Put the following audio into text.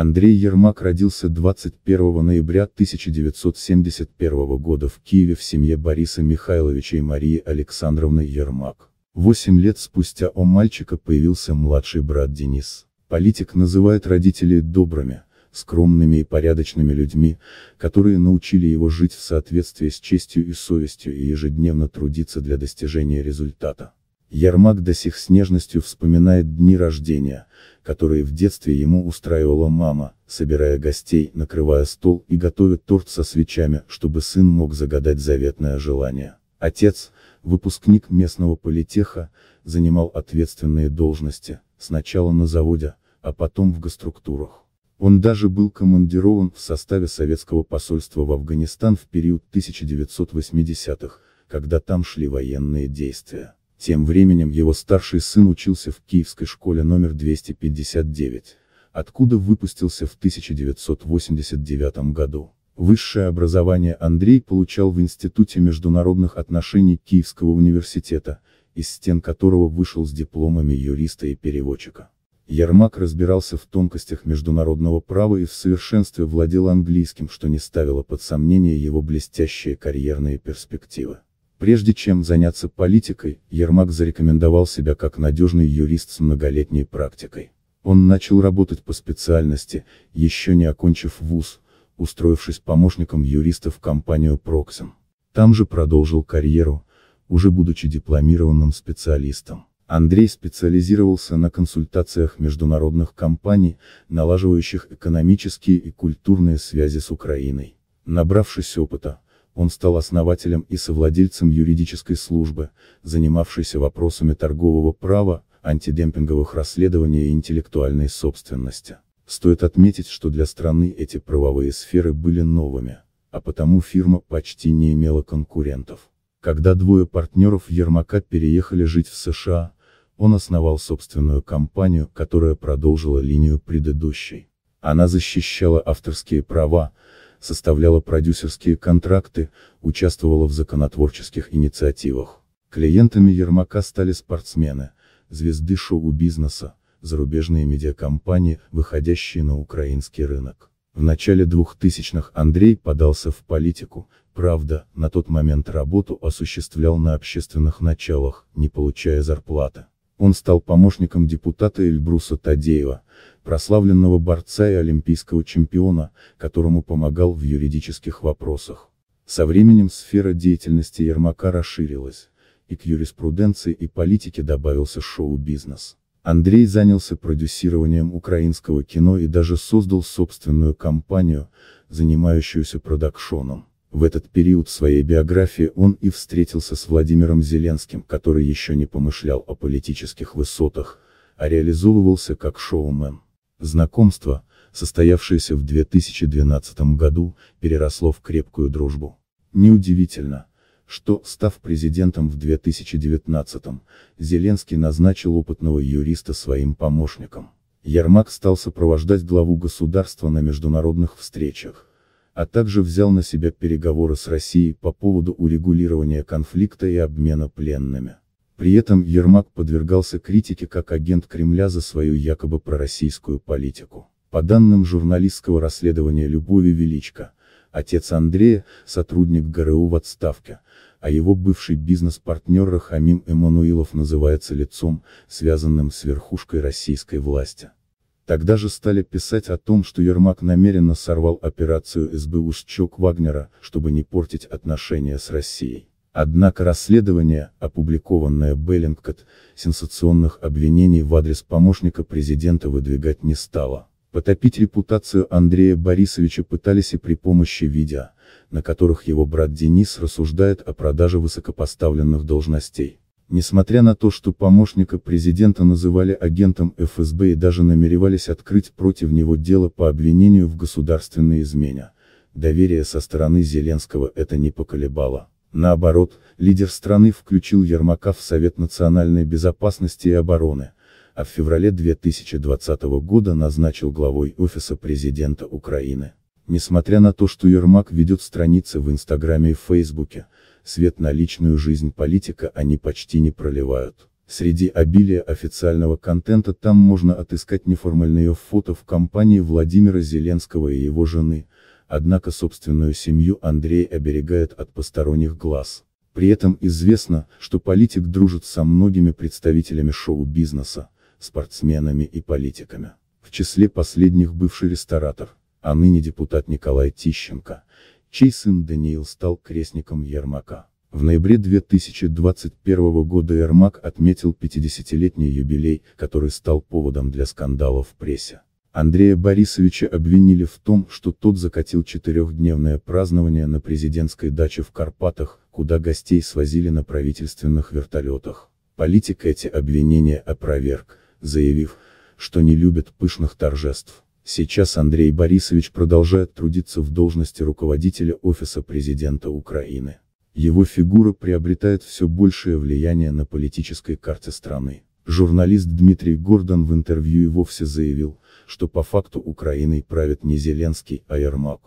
Андрей Ермак родился 21 ноября 1971 года в Киеве в семье Бориса Михайловича и Марии Александровны Ермак. Восемь лет спустя у мальчика появился младший брат Денис. Политик называет родителей добрыми, скромными и порядочными людьми, которые научили его жить в соответствии с честью и совестью и ежедневно трудиться для достижения результата. Ярмак до сих с нежностью вспоминает дни рождения, которые в детстве ему устраивала мама, собирая гостей, накрывая стол и готовя торт со свечами, чтобы сын мог загадать заветное желание. Отец, выпускник местного политеха, занимал ответственные должности, сначала на заводе, а потом в госструктурах. Он даже был командирован в составе советского посольства в Афганистан в период 1980-х, когда там шли военные действия. Тем временем его старший сын учился в Киевской школе номер 259, откуда выпустился в 1989 году. Высшее образование Андрей получал в Институте международных отношений Киевского университета, из стен которого вышел с дипломами юриста и переводчика. Ермак разбирался в тонкостях международного права и в совершенстве владел английским, что не ставило под сомнение его блестящие карьерные перспективы. Прежде чем заняться политикой, Ермак зарекомендовал себя как надежный юрист с многолетней практикой. Он начал работать по специальности, еще не окончив вуз, устроившись помощником юриста в компанию Proxim. Там же продолжил карьеру, уже будучи дипломированным специалистом. Андрей специализировался на консультациях международных компаний, налаживающих экономические и культурные связи с Украиной. Набравшись опыта, он стал основателем и совладельцем юридической службы, занимавшейся вопросами торгового права, антидемпинговых расследований и интеллектуальной собственности. Стоит отметить, что для страны эти правовые сферы были новыми, а потому фирма почти не имела конкурентов. Когда двое партнеров Ермака переехали жить в США, он основал собственную компанию, которая продолжила линию предыдущей. Она защищала авторские права, составляла продюсерские контракты, участвовала в законотворческих инициативах. Клиентами Ермака стали спортсмены, звезды шоу-бизнеса, зарубежные медиакомпании, выходящие на украинский рынок. В начале 2000-х Андрей подался в политику, правда, на тот момент работу осуществлял на общественных началах, не получая зарплаты. Он стал помощником депутата Эльбруса Тадеева, прославленного борца и олимпийского чемпиона, которому помогал в юридических вопросах. Со временем сфера деятельности Ермака расширилась, и к юриспруденции и политике добавился шоу-бизнес. Андрей занялся продюсированием украинского кино и даже создал собственную компанию, занимающуюся продакшоном. В этот период своей биографии он и встретился с Владимиром Зеленским, который еще не помышлял о политических высотах, а реализовывался как шоумен. Знакомство, состоявшееся в 2012 году, переросло в крепкую дружбу. Неудивительно, что, став президентом в 2019 Зеленский назначил опытного юриста своим помощником. Ермак стал сопровождать главу государства на международных встречах а также взял на себя переговоры с Россией по поводу урегулирования конфликта и обмена пленными. При этом Ермак подвергался критике как агент Кремля за свою якобы пророссийскую политику. По данным журналистского расследования Любови Величко, отец Андрея, сотрудник ГРУ в отставке, а его бывший бизнес-партнер Рахамим Эммануилов называется лицом, связанным с верхушкой российской власти. Тогда же стали писать о том, что Ермак намеренно сорвал операцию СБУ с чок Вагнера», чтобы не портить отношения с Россией. Однако расследование, опубликованное Беллингкот, сенсационных обвинений в адрес помощника президента выдвигать не стало. Потопить репутацию Андрея Борисовича пытались и при помощи видео, на которых его брат Денис рассуждает о продаже высокопоставленных должностей. Несмотря на то, что помощника президента называли агентом ФСБ и даже намеревались открыть против него дело по обвинению в государственной измене, доверие со стороны Зеленского это не поколебало. Наоборот, лидер страны включил Ермака в Совет национальной безопасности и обороны, а в феврале 2020 года назначил главой Офиса президента Украины. Несмотря на то, что Ермак ведет страницы в Инстаграме и Фейсбуке, свет на личную жизнь политика они почти не проливают. Среди обилия официального контента там можно отыскать неформальные фото в компании Владимира Зеленского и его жены, однако собственную семью Андрей оберегает от посторонних глаз. При этом известно, что политик дружит со многими представителями шоу-бизнеса, спортсменами и политиками. В числе последних бывший ресторатор, а ныне депутат Николай Тищенко, чей сын Даниил стал крестником Ермака. В ноябре 2021 года Ермак отметил 50-летний юбилей, который стал поводом для скандала в прессе. Андрея Борисовича обвинили в том, что тот закатил четырехдневное празднование на президентской даче в Карпатах, куда гостей свозили на правительственных вертолетах. Политик эти обвинения опроверг, заявив, что не любит пышных торжеств. Сейчас Андрей Борисович продолжает трудиться в должности руководителя Офиса Президента Украины. Его фигура приобретает все большее влияние на политической карте страны. Журналист Дмитрий Гордон в интервью и вовсе заявил, что по факту Украиной правит не Зеленский, а Ермак.